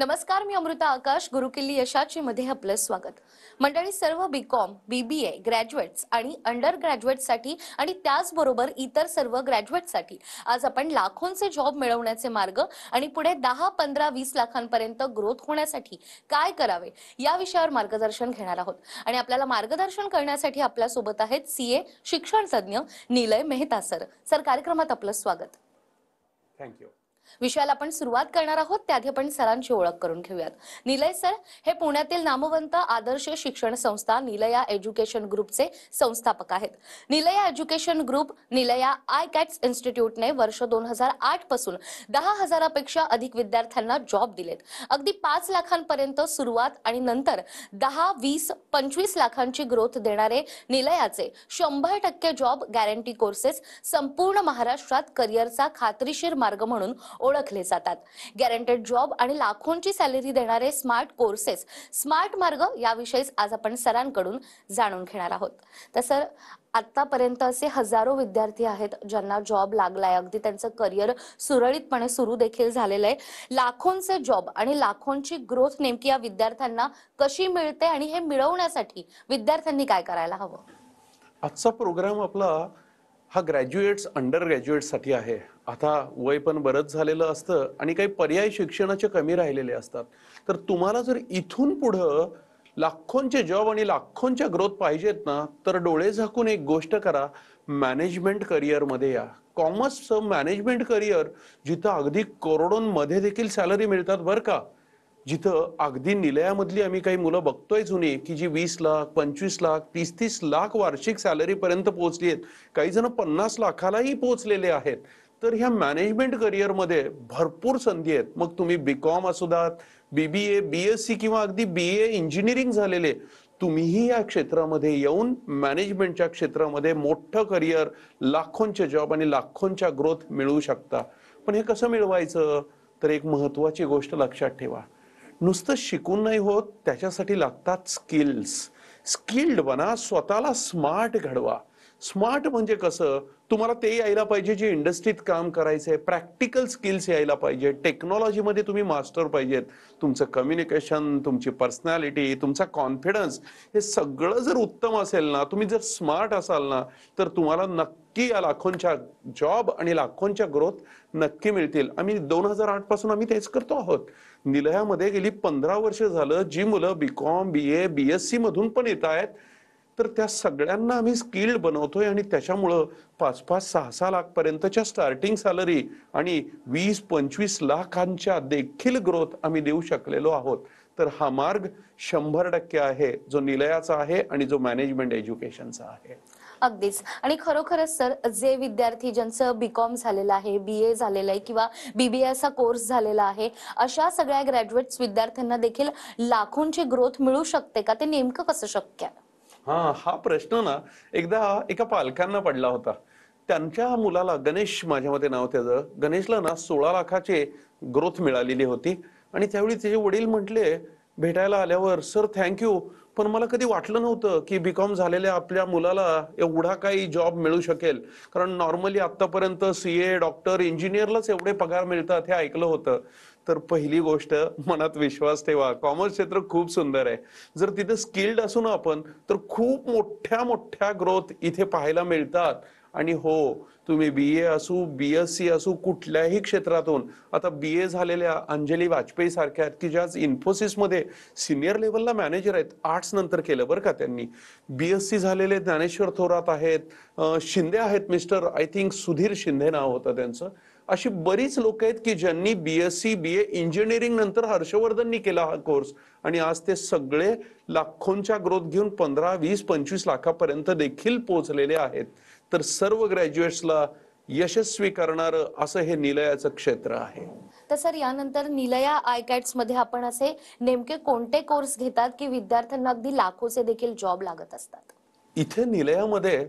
नमस्कार मी अमृता आकाश गुरुकिल्ली यशाची मध्ये आपलं स्वागत मंडळी सर्व बी कॉम बी ग्रॅज्युएट्स आणि अंडर ग्रॅज्युएटसाठी आणि त्याचबरोबर इतर सर्व ग्रॅज्युएटसाठी आज आपण लाखोंचे जॉब मिळवण्याचे मार्ग आणि पुढे दहा पंधरा वीस लाखांपर्यंत ग्रोथ होण्यासाठी काय करावे या विषयावर मार्गदर्शन घेणार आहोत आणि आपल्याला मार्गदर्शन करण्यासाठी आपल्यासोबत आहेत सी शिक्षण तज्ज्ञ निलय मेहता सर सर कार्यक्रमात आपलं स्वागत थँक्यू विषयाला आपण सुरुवात करणार आहोत त्याआधी आपण सरांची ओळख करून घेऊयात निलय सर हे पुण्यातील नामवंत आदर्श शिक्षण संस्था निलया एज्युकेशन ग्रुपचे संस्थापक आहेत Nilaya education group Nilaya I CATS इन्स्टिट्यूटने वर्ष दोन हजार आठ पासून दहा हजारापेक्षा अधिक विद्यार्थ्यांना जॉब दिलेत अगदी पाच लाखांपर्यंत सुरुवात आणि नंतर दहा वीस पंचवीस लाखांची ग्रोथ देणारे निलयाचे शंभर टक्के जॉब गॅरंटी कोर्सेस संपूर्ण महाराष्ट्रात करिअरचा खात्रीशीर मार्ग म्हणून ओळखले जातात गॅरंटेड जॉब आणि लाखोंची सॅलरी देणारे स्मार्ट कोर्सेस स्मार्ट मार्ग याविषयीच आज आपण सरांकडून जाणून घेणार आहोत तर सर आतापर्यंत असे हजारो विद्यार्थी आहेत ज्यांना जॉब लागलाय अगदी त्यांचं करिअर सुरळीतपणे सुरू देखील झालेलं आहे लाखोंचे जॉब आणि लाखोंची ग्रोथ नेमकी या विद्यार्थ्यांना कशी मिळते आणि हे मिळवण्यासाठी विद्यार्थ्यांनी काय करायला हवं आजचा प्रोग्राम आपला हा ग्रॅज्युएट्स अंडर ग्रॅज्युएटसाठी आहे आता वय पण बरंच झालेलं असतं आणि काही पर्याय शिक्षणाचे कमी राहिलेले असतात तर तुम्हाला जर इथून पुढं लाखोंचे जॉब आणि लाखोंच्या ग्रोथ पाहिजेत ना तर डोळे झाकून एक गोष्ट करा मॅनेजमेंट करिअरमध्ये या कॉमर्सचं मॅनेजमेंट करिअर जिथं अगदी करोडोंमध्ये देखील सॅलरी मिळतात बरं का जिथं अगदी निलयामधली आम्ही काही मुलं बघतोय जुने की जी वीस लाख पंचवीस लाख तीस तीस लाख वार्षिक सॅलरीपर्यंत पोहोचली आहेत काही जण पन्नास लाखालाही पोहोचलेले आहेत तर ह्या मॅनेजमेंट करिअरमध्ये भरपूर संधी आहेत मग तुम्ही बी कॉम असू दात बी बी एस सी किंवा अगदी बी ए इंजिनिअरिंग झालेले तुम्हीही या क्षेत्रामध्ये येऊन मॅनेजमेंटच्या क्षेत्रामध्ये मोठं करिअर लाखोंचे जॉब आणि लाखोंच्या ग्रोथ मिळवू शकता पण हे कसं मिळवायचं तर एक महत्त्वाची गोष्ट लक्षात ठेवा नुसतं शिकून नाही होत त्याच्यासाठी लागतात स्किल्स स्किल्ड बना स्वतःला स्मार्ट घडवा स्मार्ट म्हणजे कसं तुम्हाला ते यायला पाहिजे जे इंडस्ट्रीत काम करायचंय आहे प्रॅक्टिकल स्किल्स यायला पाहिजे टेक्नॉलॉजीमध्ये तुम्ही मास्टर पाहिजेत तुमचं कम्युनिकेशन तुमची पर्सनॅलिटी तुमचा कॉन्फिडन्स हे सगळं जर उत्तम असेल ना तुम्ही जर स्मार्ट असाल ना तर तुम्हाला नक्की या लाखोंच्या जॉब आणि लाखोंच्या ग्रोथ नक्की मिळतील आम्ही दोन हजार आठ पासून आम्ही तेच करतो आहोत निलयामध्ये गेली पंधरा वर्ष झालं जी मुलं B com B A B S C मधून पण येत आहेत तर त्या सगळ्यांना आम्ही स्किल्ड बनवतोय आणि त्याच्यामुळं पाच पाच सहा सहा लाखपर्यंतच्या स्टार्टिंग सॅलरी आणि वीस पंचवीस लाखांच्या देखील ग्रोथ आम्ही देऊ शकलेलो आहोत तर हा मार्ग शंभर टक्के आहे जो निलयाचा आहे आणि जो मॅनेजमेंट एज्युकेशनचा आहे अगदीच आणि खरोखरच सर जे विद्यार्थी ज्यांचं बीकॉम झालेलं आहे बी ए झालेलं आहे किंवा बीबीएचा कोर्स झालेला आहे अशा सगळ्या ग्रॅज्युएट्स विद्यार्थ्यांना देखील लाखोंची ग्रोथ मिळू शकते का ते नेमकं कसं शक्य आहे हा हा प्रश्न ना एकदा एका पालकांना पडला होता त्यांच्या मुलाला गणेश माझ्या मते नाव त्याचं गणेशला ना सोळा लाखाचे ग्रोथ मिळालेली होती आणि त्यावेळी ते वडील म्हटले भेटायला आल्यावर सर थँक्यू पण मला कधी वाटलं नव्हतं की बीकॉम झालेल्या आपल्या मुलाला एवढा काही जॉब मिळू शकेल कारण नॉर्मली आतापर्यंत सीए डॉक्टर इंजिनियरलाच एवढे पगार मिळतात हे ऐकलं होतं तर पहिली गोष्ट मनात विश्वास ठेवा कॉमर्स क्षेत्र खूप सुंदर आहे जर तिथे स्किल्ड असू ना आपण तर खूप मोठ्या मोठ्या ग्रोथ इथे पाहायला मिळतात आणि हो तुम्ही बी ए असू बी एस सी असू कुठल्याही क्षेत्रातून आता बी ए झालेल्या अंजली वाजपेयी सारख्या आहेत की ज्या इन्फोसिसमध्ये सिनियर लेवलला मॅनेजर आहेत आर्ट्स नंतर केलं बरं का त्यांनी बी एस सी झालेले ज्ञानेश्वर थोरात आहेत शिंदे आहेत mister I think Sudhir Shinde नाव होतं त्यांचं अशी बरीच लोक आहेत की ज्यांनी B S C B A engineering नंतर हर्षवर्धननी केला हा कोर्स आणि आज ते सगळे लाखोंच्या ग्रोथ घेऊन पंधरा वीस पंचवीस लाखापर्यंत देखील पोहोचलेले आहेत तर सर्व ग्रॅज्युएट्सला यशस्वी करणार असं हे निलयाचं क्षेत्र आहे तर सर यानंतर निलया आय मध्ये आपण असे नेमके कोणते कोर्स घेतात की विद्यार्थ्यांना अगदी लाखोचे देखील जॉब लागत असतात इथे निलयामध्ये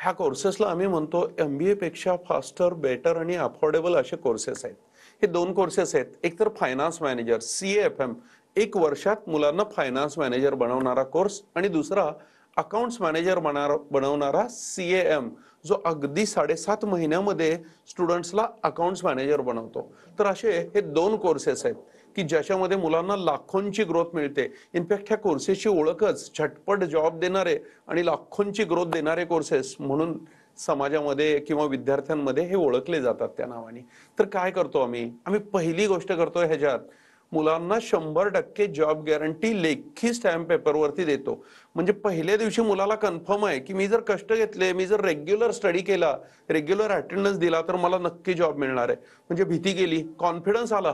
ह्या कोर्सेसला आम्ही म्हणतो एम बी एपेक्षा फास्टर बेटर आणि अफोर्डेबल असे कोर्सेस आहेत हे दोन कोर्सेस आहेत एक तर finance manager C F M एक वर्षात मुलांना फायनान्स मॅनेजर बनवणारा कोर्स आणि दुसरा अकाउंट्स मॅनेजर बनणार बनवणारा सी एम जो अगदी साडेसात महिन्यामध्ये स्टुडंट्सला अकाउंट्स मॅनेजर बनवतो तर असे हे दोन कोर्सेस आहेत की ज्याच्यामध्ये मुलांना लाखोंची ग्रोथ मिळते इनफॅक्ट ह्या कोर्सेसची ओळखच झटपट जॉब देणारे आणि लाखोंची ग्रोथ देणारे कोर्सेस म्हणून समाजामध्ये किंवा विद्यार्थ्यांमध्ये हे ओळखले जातात त्या नावाने तर काय करतो आम्ही आम्ही पहिली गोष्ट करतो ह्याच्यात मुलांना शंभर टक्के जॉब गॅरंटी लेखी स्टॅम्प पेपरवरती देतो म्हणजे पहिल्या दिवशी मुलाला कन्फर्म आहे की मी जर कष्ट घेतले मी जर रेग्युलर स्टडी केला रेग्युलर अटेंडन्स दिला तर मला नक्की जॉब मिळणार आहे म्हणजे भीती गेली कॉन्फिडन्स आला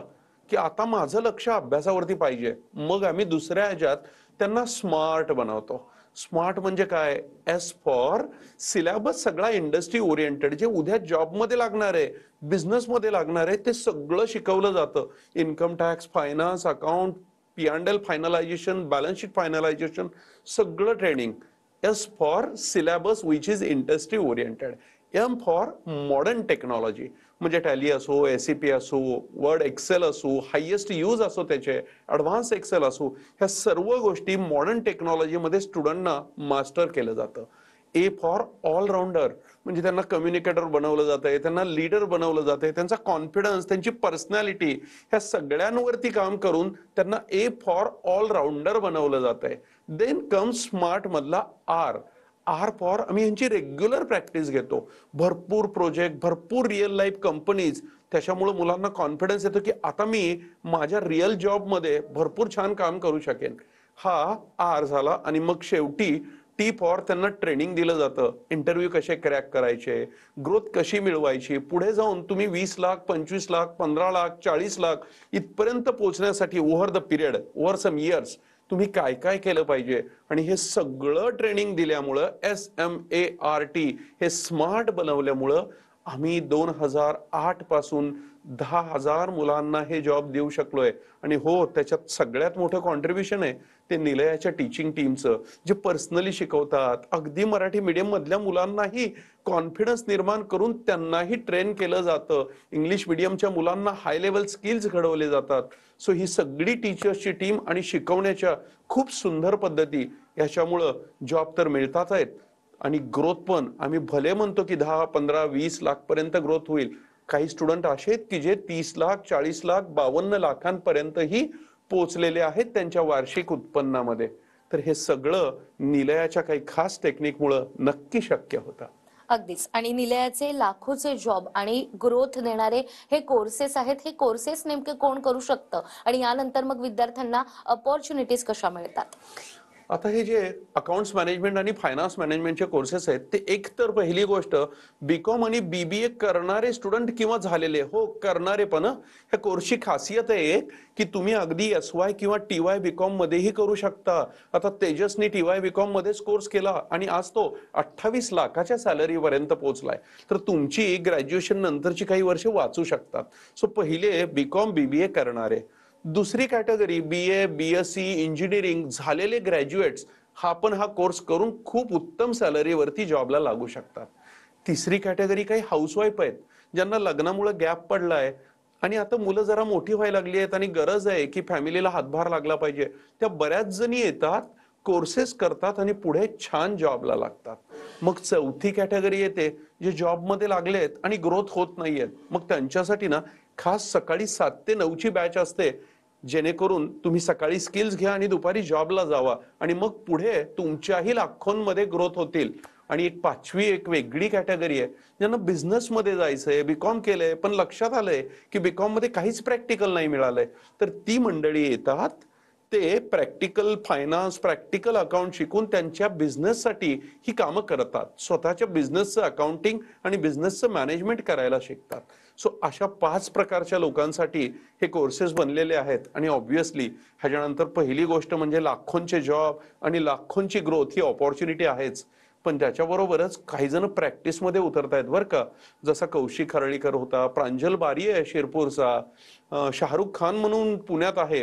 की आता माझं लक्ष अभ्यासावरती पाहिजे मग आम्ही दुसऱ्या ह्याच्यात त्यांना स्मार्ट बनवतो स्मार्ट म्हणजे काय एस फॉर सिलेबस सगळा इंडस्ट्री ओरिएंटेड जे उद्या जॉबमध्ये लागणार आहे मध्ये लागणार आहे ते सगळं शिकवलं जातं income tax finance account L finalisation balance sheet finalisation सगळं training S for syllabus which is industry oriented M for modern technology म्हणजे टॅली असो एस सी पी असो वर्ड एक्सेल असो हायेस्ट यूज असो त्याचे ॲडव्हान्स एक्सेल असो ह्या सर्व गोष्टी मॉडर्न टेक्नॉलॉजीमध्ये स्टुडंटना मास्टर केलं जातं ए फॉर ऑलराऊंडर म्हणजे त्यांना कम्युनिकेटर बनवलं जात आहे त्यांना लीडर बनवलं जात आहे त्यांचा कॉन्फिडन्स त्यांची पर्सनॅलिटी ह्या सगळ्यांवरती काम करून त्यांना ए फॉर ऑलराऊंडर बनवलं जात आहे देन कम स्मार्ट मधला आर आर फॉर आम्ही यांची रेग्युलर प्रॅक्टिस घेतो भरपूर प्रोजेक्ट भरपूर रिअल लाईफ कंपनीज त्याच्यामुळे मुलांना कॉन्फिडन्स येतो की आता मी माझ्या रिअल जॉबमध्ये भरपूर छान काम करू शकेन हा आर झाला आणि मग शेवटी टी फॉर त्यांना ट्रेनिंग दिलं जातं इंटरव्ह्यू कसे क्रॅक करायचे ग्रोथ कशी मिळवायची पुढे जाऊन तुम्ही वीस लाख पंचवीस लाख पंधरा लाख चाळीस लाख इथपर्यंत पोहोचण्यासाठी over the period over some years तुम्ही काय काय केलं पाहिजे आणि हे सगळं ट्रेनिंग दिल्यामुळं S M A R T हे स्मार्ट बनवल्यामुळं आम्ही दोन हजार आठ पासून दहा हजार मुलांना हे जॉब देऊ शकलोय आणि हो त्याच्यात सगळ्यात मोठं कॉन्ट्रीब्युशन आहे ते निलयाच्या टीचिंग टीमचं जे पर्सनली शिकवतात अगदी मराठी मीडियम मधल्या मुलांनाही कॉन्फिडन्स निर्माण करून त्यांनाही ट्रेन केलं जातं इंग्लिश मिडियमच्या मुलांना हाय लेवल स्किल्स घडवले जातात सो ही सगळी टीचर्सची टीम आणि शिकवण्याच्या खूप सुंदर पद्धती याच्यामुळं जॉब तर मिळतात आहेत आणि ग्रोथ पण आम्ही भले म्हणतो की दहा पंधरा वीस लाख पर्यंत ग्रोथ होईल काही स्टुडंट असे आहेत की जे तीस लाख चाळीस लाख बावन्न लाखांपर्यंतही पोचलेले आहेत त्यांच्या वार्षिक उत्पन्नामध्ये तर हे सगळं निलयाच्या काही खास टेक्निकमुळं नक्की शक्य होतं अगदीच आणि निलयाचे लाखोचे जॉब आणि ग्रोथ देणारे हे कोर्सेस आहेत हे कोर्सेस नेमके कोण करू शकतं आणि यानंतर मग विद्यार्थ्यांना अपॉर्च्युनिटीज कशा मिळतात आता हे जे अकाउंट्स मॅनेजमेंट आणि फायनान्स मॅनेजमेंटचे कोर्सेस आहेत ते एक तर पहिली गोष्ट बी आणि बीबीए करणारे स्टुडंट किंवा झालेले हो करणारे पण ह्या कोर्सची खासियत आहे की तुम्ही अगदी एस वाय किंवा टी वाय बी कॉम मध्येही करू शकता आता तेजसनी टी वाय बी कॉम मध्येच कोर्स केला आणि आज तो अठ्ठावीस लाखाच्या सॅलरीपर्यंत पोहोचलाय तर तुमची ग्रॅज्युएशन नंतरची काही वर्षे वाचू शकतात सो पहिले बी कॉम बीबीए करणारे दुसरी category B A B S C engineering झालेले ग्रॅज्युएट्स हा पण हा कोर्स करून खूप उत्तम सॅलरीवरती जॉबला लागू शकतात तिसरी कॅटेगरी काही हाऊसवाईफ आहेत ज्यांना लग्नामुळे गॅप पडलाय आणि आता मुलं जरा मोठी व्हायला लागली आहेत आणि गरज आहे की फॅमिलीला हातभार लागला पाहिजे त्या बऱ्याच जणी येतात कोर्सेस करतात आणि पुढे छान जॉबला लागतात मग चौथी कॅटेगरी येते जे जॉबमध्ये आहेत आणि ग्रोथ होत नाहीयेत मग त्यांच्यासाठी ना खास सकाळी सात ते नऊची बॅच असते जेणेकरून तुम्ही सकाळी स्किल्स घ्या आणि दुपारी जॉबला जावा आणि मग पुढे तुमच्याही लाखोंमध्ये ग्रोथ होतील आणि एक पाचवी एक वेगळी कॅटेगरी आहे ज्यांना बिझनेसमध्ये जायचं आहे बीकॉम केलंय पण लक्षात आलंय की बीकॉम मध्ये काहीच प्रॅक्टिकल नाही मिळालंय तर ती मंडळी येतात ते प्रॅक्टिकल फायनान्स प्रॅक्टिकल अकाउंट शिकून त्यांच्या बिझनेससाठी ही कामं करतात स्वतःच्या बिझनेसचं अकाउंटिंग आणि बिझनेसचं मॅनेजमेंट करायला शिकतात सो अशा पाच प्रकारच्या लोकांसाठी हे कोर्सेस बनलेले आहेत आणि ऑब्व्हियसली ह्याच्यानंतर पहिली गोष्ट म्हणजे लाखोंचे जॉब आणि लाखोंची ग्रोथ ही ऑपॉर्च्युनिटी आहेच पण त्याच्याबरोबरच काही जण प्रॅक्टिसमध्ये उतरत आहेत बरं का जसा कौशिक खरळीकर होता प्रांजल बारी आहे शिरपूरचा शाहरुख खान म्हणून पुण्यात आहे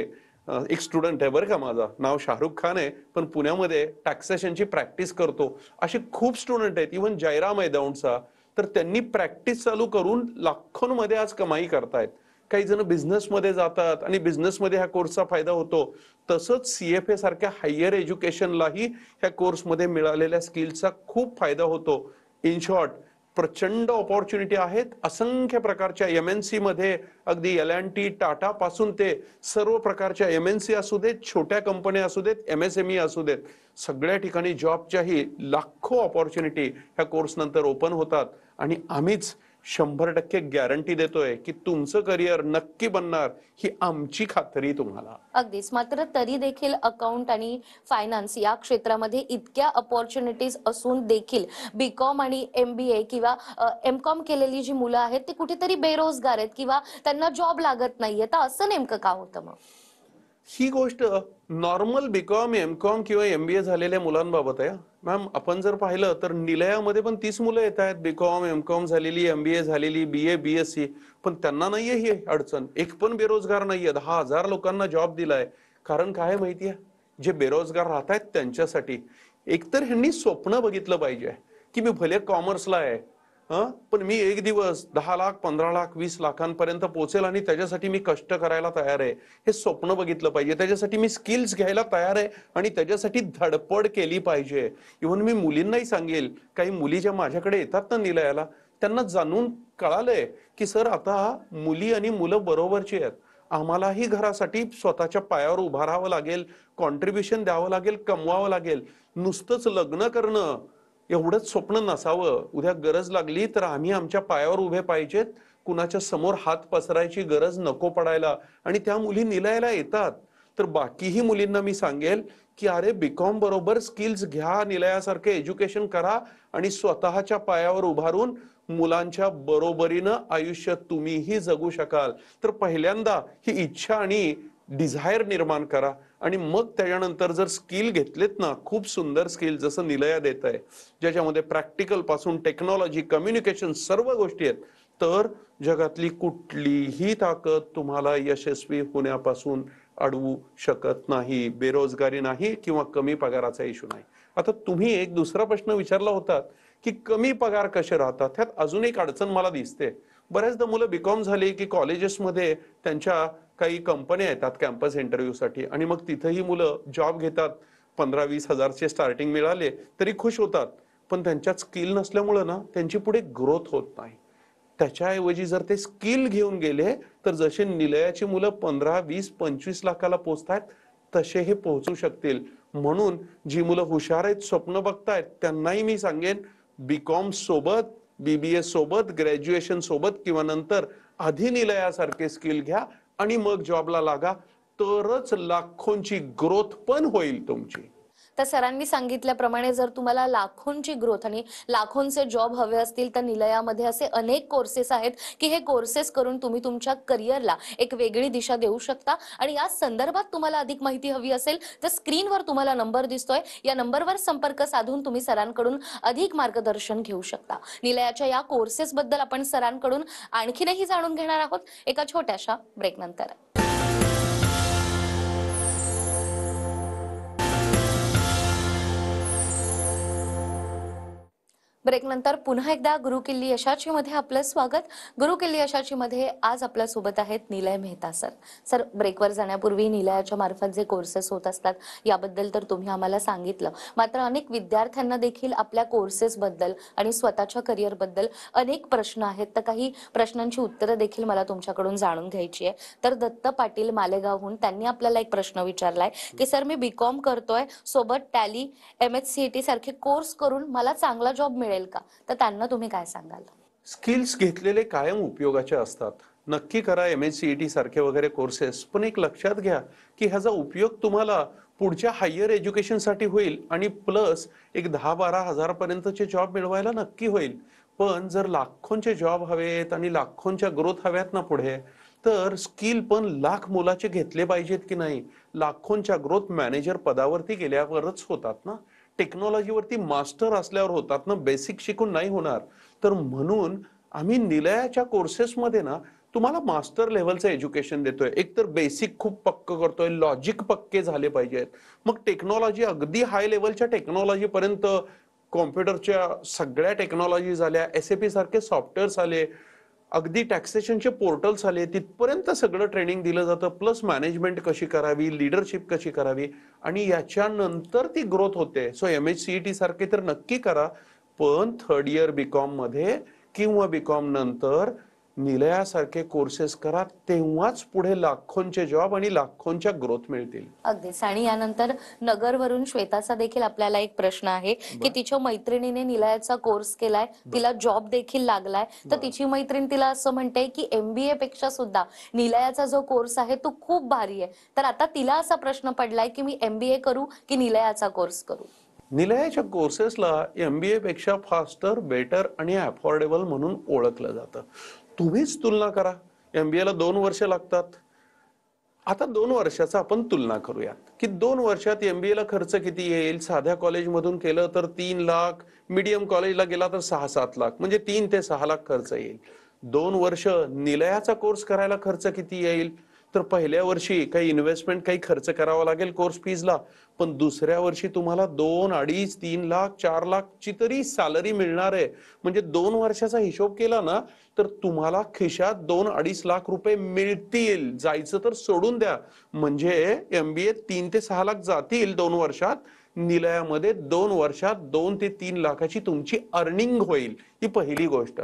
एक स्टुडंट आहे बरं का माझा नाव शाहरुख खान आहे पण पुण्यामध्ये टॅक्सेशनची प्रॅक्टिस करतो असे खूप स्टुडंट आहेत इव्हन जयराम आहे दौंडचा तर त्यांनी प्रॅक्टिस चालू करून लाखोंमध्ये आज कमाई करतायत काही जण बिझनेसमध्ये जातात आणि बिझनेसमध्ये ह्या कोर्सचा फायदा होतो तसंच सी एफ ए सारख्या हायर एज्युकेशनलाही ह्या कोर्समध्ये मिळालेल्या स्किलचा खूप फायदा होतो इन शॉर्ट प्रचंड ऑपॉर्च्युनिटी आहेत असंख्य प्रकारच्या एम एन सी मध्ये अगदी एल अँड टी टाटा पासून ते सर्व प्रकारच्या एम एन सी असू देत छोट्या कंपन्या असू देत एम एस एम ई असू देत सगळ्या ठिकाणी जॉबच्याही लाखो ऑपॉर्च्युनिटी ह्या कोर्स नंतर ओपन होतात आणि आम्हीच शंभर टक्के गॅरंटी देतोय की तुमचं करिअर नक्की बनणार ही आमची खात्री तुम्हाला अगदीच मात्र तरी देखील अकाउंट आणि फायनान्स या क्षेत्रामध्ये इतक्या अपॉर्च्युनिटीज असून देखील बीकॉम आणि एम बी ए किंवा एम कॉम केलेली जी मुलं आहेत ती कुठेतरी बेरोजगार आहेत किंवा त्यांना जॉब लागत नाहीये तर असं नेमकं का होतं मग ही गोष्ट नॉर्मल बीकॉम एम कॉम किंवा एम बी ए झालेल्या मुलांबाबत आहे मॅम आपण जर पाहिलं तर निलयामध्ये पण तीस मुलं येत आहेत बीकॉम एम कॉम झालेली एम बी ए झालेली B A B S C पण त्यांना नाहीये ही अडचण एक पण बेरोजगार नाहीये दहा हजार लोकांना जॉब दिलाय कारण काय माहितीये जे बेरोजगार राहत आहेत त्यांच्यासाठी एकतर ह्यांनी स्वप्न बघितलं पाहिजे की मी भले कॉमर्सला आहे पण मी एक दिवस दहा लाख पंधरा लाख वीस लाखांपर्यंत पोहोचेल आणि त्याच्यासाठी मी कष्ट करायला तयार आहे हे स्वप्न बघितलं पाहिजे त्याच्यासाठी मी स्किल्स घ्यायला तयार आहे आणि त्याच्यासाठी धडपड केली पाहिजे इव्हन मी मुलींनाही सांगेल काही मुली ज्या माझ्याकडे येतात ना निलयाला त्यांना जाणून कळालंय की सर आता मुली आणि मुलं बरोबरची आहेत आम्हालाही घरासाठी स्वतःच्या पायावर उभारावं राहावं लागेल कॉन्ट्रीब्युशन द्यावं लागेल कमवावं लागेल नुसतंच लग्न करणं एवढंच स्वप्न नसावं उद्या गरज लागली तर आम्ही आमच्या पायावर उभे पाहिजेत कुणाच्या समोर हात पसरायची गरज नको पडायला आणि त्या मुली निलायला येतात तर बाकीही मुलींना मी सांगेल की अरे बीकॉम बरोबर स्किल्स घ्या निलयासारखे एज्युकेशन करा आणि स्वतःच्या पायावर उभारून मुलांच्या बरोबरीनं आयुष्य तुम्हीही जगू शकाल तर पहिल्यांदा ही इच्छा आणि डिझायर निर्माण करा आणि मग त्याच्यानंतर जर स्किल घेतलेत ना खूप सुंदर स्किल जसं निलया देत आहे ज्याच्यामध्ये प्रॅक्टिकल पासून टेक्नॉलॉजी कम्युनिकेशन सर्व गोष्टी आहेत तर जगातली कुठलीही ताकद तुम्हाला यशस्वी होण्यापासून अडवू शकत नाही बेरोजगारी नाही किंवा कमी पगाराचा इशू नाही आता तुम्ही एक दुसरा प्रश्न विचारला होता की कमी पगार कसे राहतात त्यात अजून एक अडचण मला दिसते बऱ्याचदा मुलं बीकॉम झाली की कॉलेजेसमध्ये त्यांच्या काही कंपन्या येतात कॅम्पस साठी आणि मग तिथंही मुलं जॉब घेतात पंधरा वीस हजारचे स्टार्टिंग मिळाले तरी खुश होतात पण त्यांच्यात स्किल नसल्यामुळं ना त्यांची पुढे ग्रोथ होत नाही त्याच्याऐवजी जर ते स्किल घेऊन गेले तर जसे निलयाची मुलं पंधरा वीस पंचवीस लाखाला पोचतायत तसे हे पोहोचू शकतील म्हणून जी मुलं हुशार आहेत स्वप्न बघतायत त्यांनाही मी सांगेन बी सोबत बीबीए सोबत ग्रॅज्युएशन सोबत किंवा नंतर आधी निलयासारखे स्किल घ्या आणि मग जॉबला लागा तरच लाखोंची ग्रोथ पण होईल तुमची तर सरांनी सांगितल्याप्रमाणे जर तुम्हाला लाखोंची ग्रोथ आणि लाखोंचे जॉब हवे असतील तर निलयामध्ये असे अनेक कोर्सेस आहेत की हे कोर्सेस करून तुम्ही तुमच्या करिअरला एक वेगळी दिशा देऊ शकता आणि या संदर्भात तुम्हाला अधिक माहिती हवी असेल तर स्क्रीनवर तुम्हाला नंबर दिसतोय या नंबरवर संपर्क साधून तुम्ही सरांकडून अधिक मार्गदर्शन घेऊ शकता निलयाच्या या कोर्सेसबद्दल आपण सरांकडून आणखीनही जाणून घेणार आहोत एका छोट्याशा ब्रेकनंतर ब्रेक नंतर पुन्हा एकदा गुरुकिल्ली किल्ली यशाची मध्ये आपलं स्वागत गुरुकिल्ली किल्ली यशाची मध्ये आज आपल्या सोबत आहेत निलय मेहता सर सर ब्रेकवर जाण्यापूर्वी निलयाच्या मार्फत जे कोर्सेस होत असतात याबद्दल तर तुम्ही आम्हाला सांगितलं मात्र अनेक विद्यार्थ्यांना देखील आपल्या कोर्सेसबद्दल आणि स्वतःच्या बद्दल अनेक प्रश्न आहेत तर काही प्रश्नांची उत्तरं देखील मला तुमच्याकडून जाणून घ्यायची आहे तर दत्त पाटील मालेगावहून त्यांनी आपल्याला एक प्रश्न विचारलाय की सर मी बीकॉम करतोय सोबत Tally M H C E T सारखे कोर्स करून मला चांगला जॉब मिळेल मिळेल का तर त्यांना तुम्ही काय सांगाल स्किल्स घेतलेले कायम उपयोगाचे असतात नक्की करा M S C E T सारखे वगैरे कोर्सेस पण एक लक्षात घ्या की ह्याचा उपयोग तुम्हाला पुढच्या हायर साठी होईल आणि प्लस एक दहा बारा पर्यंतचे जॉब मिळवायला नक्की होईल पण जर लाखोंचे जॉब हवेत आणि लाखोंच्या ग्रोथ हव्यात ना पुढे तर स्किल पण लाख मुलाचे घेतले पाहिजेत की नाही लाखोंच्या ग्रोथ मॅनेजर पदावरती गेल्यावरच होतात ना टेक्नॉलॉजीवरती मास्टर असल्यावर होतात ना बेसिक शिकून नाही होणार तर म्हणून आम्ही निलयाच्या कोर्सेसमध्ये ना तुम्हाला मास्टर लेवलचं एज्युकेशन देतोय एक तर बेसिक खूप पक्क करतोय लॉजिक पक्के झाले पाहिजेत मग टेक्नॉलॉजी अगदी हाय लेवलच्या पर्यंत कॉम्प्युटरच्या सगळ्या टेक्नॉलॉजी झाल्या एस ए पी सारखे सॉफ्टवेअर्स आले अगदी टॅक्सेशनचे पोर्टल्स आले तिथपर्यंत सगळं ट्रेनिंग दिलं जातं प्लस मॅनेजमेंट कशी करावी लिडरशिप कशी करावी आणि याच्यानंतर ती ग्रोथ होते सो एम एच टी सारखे तर नक्की करा पण थर्ड इयर बीकॉम मध्ये किंवा बीकॉम नंतर निलयासारखे कोर्सेस करा तेव्हाच पुढे लाखोंचे जॉब आणि लाखोंच्या ग्रोथ मिळतील अगदीच आणि यानंतर नगरवरून श्वेताचा देखील आपल्याला एक प्रश्न आहे की तिच्या मैत्रिणीने निलयाचा कोर्स केलाय तिला जॉब देखील लागलाय तर तिची मैत्रीण तिला असं म्हणते की एमबीए पेक्षा सुद्धा निलयाचा जो कोर्स आहे तो खूप भारी आहे तर आता तिला असा प्रश्न पडलाय की मी एमबीए करू की निलयाचा कोर्स करू निलयाच्या कोर्सेसला एमबीए पेक्षा फास्टर बेटर आणि अफोर्डेबल म्हणून ओळखलं जातं तुम्हीच तुलना करा एम बी एला दोन वर्ष लागतात आता दोन वर्षाचा आपण तुलना करूयात की दोन वर्षात एम बी एला खर्च किती येईल साध्या कॉलेजमधून केलं तर तीन लाख मीडियम कॉलेजला गेला तर सहा सात लाख म्हणजे तीन ते सहा लाख खर्च येईल दोन वर्ष निलयाचा कोर्स करायला खर्च किती येईल तर पहिल्या वर्षी काही इन्व्हेस्टमेंट काही खर्च करावा लागेल कोर्स फीजला पण दुसऱ्या वर्षी तुम्हाला दोन अडीच तीन लाख चार लाखची तरी सॅलरी मिळणार आहे म्हणजे दोन वर्षाचा हिशोब केला ना तर तुम्हाला खिशात दोन अडीच लाख रुपये मिळतील जायचं तर सोडून द्या म्हणजे एमबीए तीन ते सहा लाख जातील दोन वर्षात निलयामध्ये दोन वर्षात दोन ते तीन लाखाची तुमची अर्निंग होईल ही पहिली गोष्ट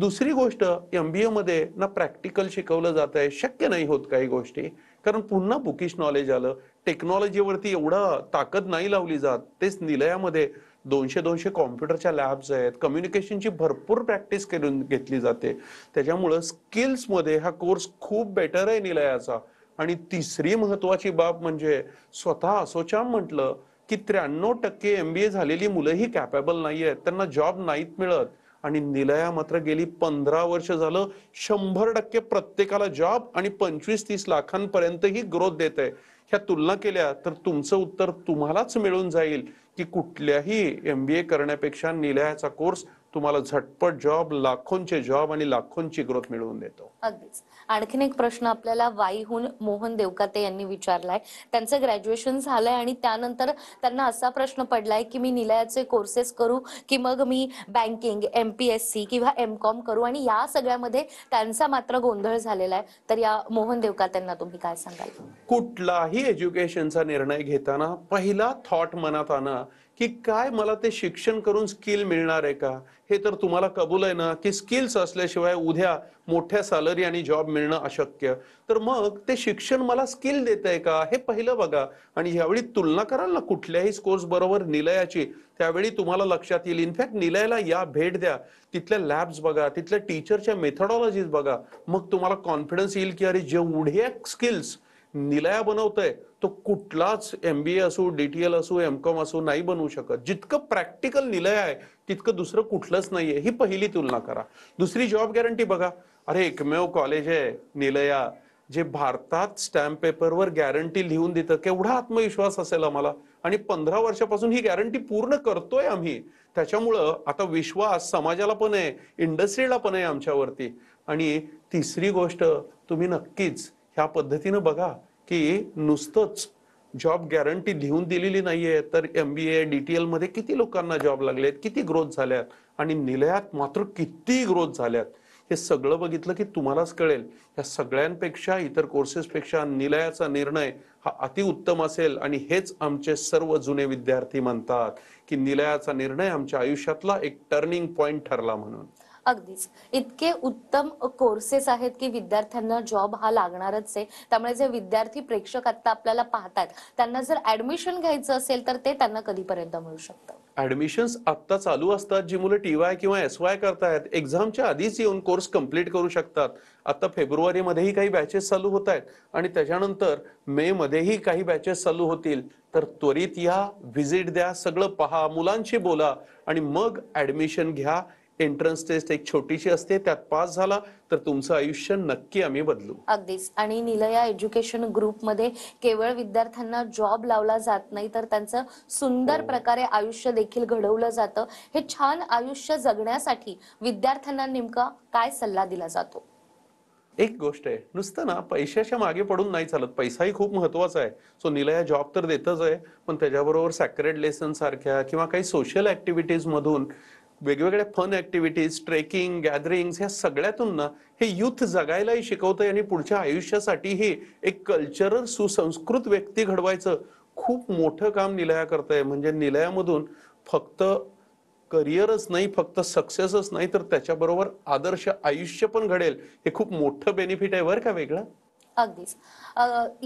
दुसरी गोष्ट एम बी एमध्ये ना प्रॅक्टिकल शिकवलं जात आहे शक्य नाही होत काही गोष्टी कारण पुन्हा बुकिश नॉलेज आलं टेक्नॉलॉजीवरती एवढं ताकद नाही लावली जात तेच निलयामध्ये दोनशे दोनशे कॉम्प्युटरच्या लॅब्स आहेत कम्युनिकेशनची भरपूर प्रॅक्टिस करून घेतली जाते त्याच्यामुळं स्किल्समध्ये हा कोर्स खूप बेटर आहे निलयाचा आणि तिसरी महत्वाची बाब म्हणजे स्वतः असोच्याम म्हटलं की त्र्याण्णव टक्के एमबीए झालेली मुलं ही कॅपेबल नाही आहेत त्यांना जॉब नाहीत मिळत आणि निलया मात्र गेली पंधरा वर्ष झालं शंभर टक्के प्रत्येकाला जॉब आणि पंचवीस तीस लाखांपर्यंत ही ग्रोथ देत आहे ह्या तुलना केल्या तर तुमचं उत्तर तुम्हालाच मिळून जाईल की कुठल्याही एमबीए करण्यापेक्षा निलयाचा कोर्स तुम्हाला झटपट जॉब लाखोंचे जॉब आणि लाखोंची ग्रोथ मिळवून देतो अगदीच आणखीन एक प्रश्न आपल्याला वाईहून मोहन देवकाते यांनी विचारलाय त्यांचं ग्रॅज्युएशन झालंय आणि त्यानंतर त्यांना असा प्रश्न पडलाय की मी निलयाचे कोर्सेस करू की मग मी बँकिंग एम किंवा एम कॉम करू आणि या सगळ्यामध्ये त्यांचा मात्र गोंधळ झालेला आहे तर या मोहन देवकात्यांना तुम्ही काय सांगाल कुठलाही एज्युकेशनचा निर्णय घेताना पहिला थॉट मनात आणा की काय मला ते शिक्षण करून स्किल मिळणार आहे का हे तर तुम्हाला कबूल आहे ना की स्किल्स असल्याशिवाय उद्या मोठ्या सॅलरी आणि जॉब मिळणं अशक्य तर मग ते शिक्षण मला स्किल देत आहे का हे पहिलं बघा आणि ह्यावेळी तुलना कराल ना कुठल्याही स्कोर्स बरोबर निलयाची त्यावेळी तुम्हाला लक्षात येईल इनफॅक्ट निलयला या भेट द्या तिथल्या लॅब्स बघा तिथल्या टीचरच्या मेथडॉलॉजीज बघा मग तुम्हाला कॉन्फिडन्स येईल की अरे जेवढे स्किल्स निलया बनवतोय तो कुठलाच एमबीए असो डीटीएल असो एमकॉम असो नाही बनवू शकत जितकं प्रॅक्टिकल निलय आहे तितकं दुसरं कुठलंच नाहीये ही पहिली तुलना करा दुसरी जॉब गॅरंटी बघा अरे एकमेव कॉलेज आहे निलया जे भारतात स्टॅम्प पेपरवर गॅरंटी लिहून देतं केवढा आत्मविश्वास असेल आम्हाला आणि पंधरा वर्षापासून ही गॅरंटी पूर्ण करतोय आम्ही त्याच्यामुळं आता विश्वास समाजाला पण आहे इंडस्ट्रीला पण आहे आमच्यावरती आणि तिसरी गोष्ट तुम्ही नक्कीच ह्या पद्धतीनं बघा की नुसतंच जॉब गॅरंटी लिहून दिलेली नाहीये तर M B A D T किती लोकांना जॉब लागलेत किती ग्रोथ झाल्यात आणि निलयात मात्र किती ग्रोथ झाल्यात हे सगळं बघितलं की तुम्हालाच कळेल या सगळ्यांपेक्षा इतर कोर्सेसपेक्षा निलयाचा निर्णय हा अतिउत्तम असेल आणि हेच आमचे सर्व जुने विद्यार्थी म्हणतात की निलयाचा निर्णय आमच्या आयुष्यातला एक टर्निंग पॉइंट ठरला म्हणून अगदीच इतके उत्तम कोर्सेस आहेत की विद्यार्थ्यांना जॉब हा लागणारच आहे त्यामुळे जे विद्यार्थी प्रेक्षक आता आपल्याला पाहतात त्यांना जर ऍडमिशन घ्यायचं असेल तर ते त्यांना कधीपर्यंत मिळू शकतं ऍडमिशन्स आता चालू असतात जी मुलं टीवाय किंवा एस वाय करतायत एक्झामच्या आधीच येऊन कोर्स कम्प्लीट करू शकतात आता फेब्रुवारी मध्येही काही बॅचेस चालू होत आहेत आणि त्याच्यानंतर मे मध्येही काही बॅचेस चालू होतील तर त्वरित या व्हिजिट द्या सगळं पहा मुलांशी बोला आणि मग ऍडमिशन घ्या एंट्रन्स टेस्ट एक छोटीशी असते त्यात पास झाला तर तुमचं आयुष्य नक्की आम्ही बदलू अगदीच आणि निलया एज्युकेशन ग्रुप मध्ये केवळ विद्यार्थ्यांना जॉब लावला जात नाही तर त्यांचं सुंदर हो. प्रकारे आयुष्य देखील घडवलं जातं हे छान आयुष्य जगण्यासाठी विद्यार्थ्यांना नेमका काय सल्ला दिला जातो एक गोष्ट आहे नुसतं ना पैशाच्या मागे पडून नाही चालत पैसाही खूप महत्वाचा आहे सो निलया जॉब तर देतच आहे पण त्याच्याबरोबर सॅक्रेड लेसन सारख्या किंवा काही सोशल ऍक्टिव्हिटीज मधून वेगवेगळ्या फन ऍक्टिव्हिटीज ट्रेकिंग गॅदरिंग ह्या सगळ्यातून ना हे युथ जगायलाही शिकवतंय आणि पुढच्या आयुष्यासाठीही एक कल्चरल सुसंस्कृत व्यक्ती घडवायचं खूप मोठं काम निलया करतंय म्हणजे निलयामधून फक्त करिअरच नाही फक्त सक्सेसच नाही तर त्याच्याबरोबर आदर्श आयुष्य पण घडेल हे खूप मोठं बेनिफिट आहे बरं का वेगळं अगदीच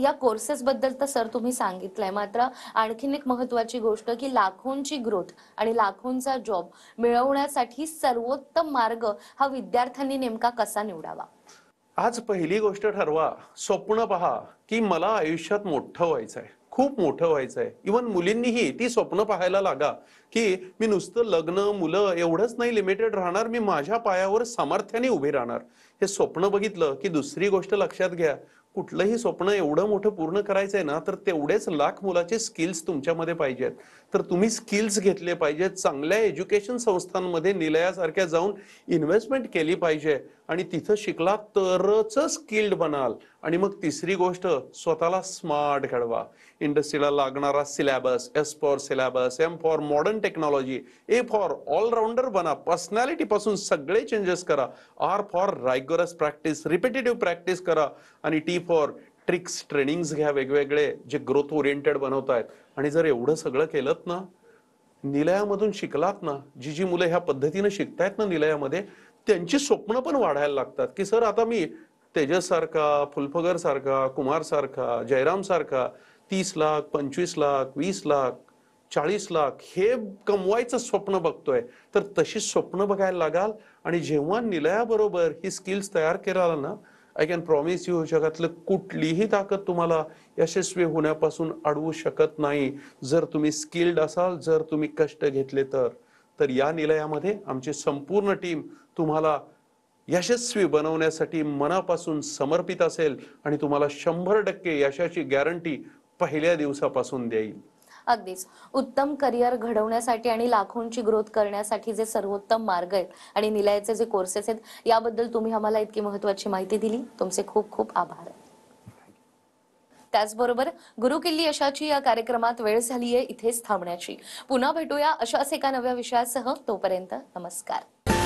या कोर्सेस बद्दल तर सर तुम्ही सांगितलंय मात्र आणखीन एक महत्वाची गोष्ट की लाखोंची ग्रोथ आणि लाखोंचा जॉब मिळवण्यासाठी सर्वोत्तम मार्ग हा विद्यार्थ्यांनी नेमका कसा निवडावा आज पहिली गोष्ट ठरवा स्वप्न पहा की मला आयुष्यात मोठं व्हायचंय खूप मोठं व्हायचंय इव्हन इवन मुलींनीही ती स्वप्न पाहायला लागा की मी नुसतं लग्न मुलं एवढंच नाही लिमिटेड राहणार मी माझ्या पायावर सामर्थ्याने उभे राहणार हे स्वप्न बघितलं की दुसरी गोष्ट लक्षात घ्या कुठलंही स्वप्न एवढं मोठं पूर्ण करायचंय ना तर तेवढेच लाख मुलाचे स्किल्स तुमच्यामध्ये पाहिजेत तर तुम्ही स्किल्स घेतले पाहिजे चांगल्या एज्युकेशन संस्थांमध्ये निलयासारख्या जाऊन इन्व्हेस्टमेंट केली पाहिजे आणि तिथं शिकला तरच स्किल्ड बनाल आणि मग तिसरी गोष्ट स्वतःला स्मार्ट घडवा इंडस्ट्रीला लागणारा syllabus S for syllabus M for modern technology A for allrounder बना पर्सनॅलिटी पासून सगळे चेंजेस करा R for rigorous practice repetitive practice करा आणि टी फॉर ट्रिक्स ट्रेनिंग्स घ्या वेगवेगळे जे ग्रोथ ओरिएंटेड बनवत आहेत आणि जर एवढं सगळं केलं ना निलयामधून शिकलात ना जी जी मुलं ह्या पद्धतीने शिकतायत ना निलयामध्ये त्यांची स्वप्न पण वाढायला लागतात की सर आता मी तेजस सारखा फुलफगर सारखा कुमार सारखा जयराम सारखा तीस लाख पंचवीस लाख वीस लाख चाळीस लाख हे कमवायचं स्वप्न बघतोय तर तशी स्वप्न बघायला लागाल आणि जेव्हा निलयाबरोबर ही स्किल्स तयार केला ना आय कॅन प्रॉमिस यू जगातलं कुठलीही ताकद तुम्हाला यशस्वी होण्यापासून अडवू शकत नाही जर तुम्ही स्किल्ड असाल जर तुम्ही कष्ट घेतले तर तर या निलयामध्ये आमची संपूर्ण टीम तुम्हाला यशस्वी बनवण्यासाठी मनापासून समर्पित असेल आणि तुम्हाला शंभर टक्के यशाची गॅरंटी पहिल्या दिवसापासून देईल अगदीच उत्तम करिअर घडवण्यासाठी आणि लाखोंची ग्रोथ करण्यासाठी जे सर्वोत्तम मार्ग आहेत आणि निलयाचे जे कोर्सेस आहेत याबद्दल तुम्ही आम्हाला इतकी महत्वाची माहिती दिली तुमचे खूप खूप आभार त्याचबरोबर गुरुकिल्ली किल्ली यशाची या कार्यक्रमात वेळ झाली आहे इथेच थांबण्याची पुन्हा भेटूया अशाच एका नव्या विषयासह तोपर्यंत नमस्कार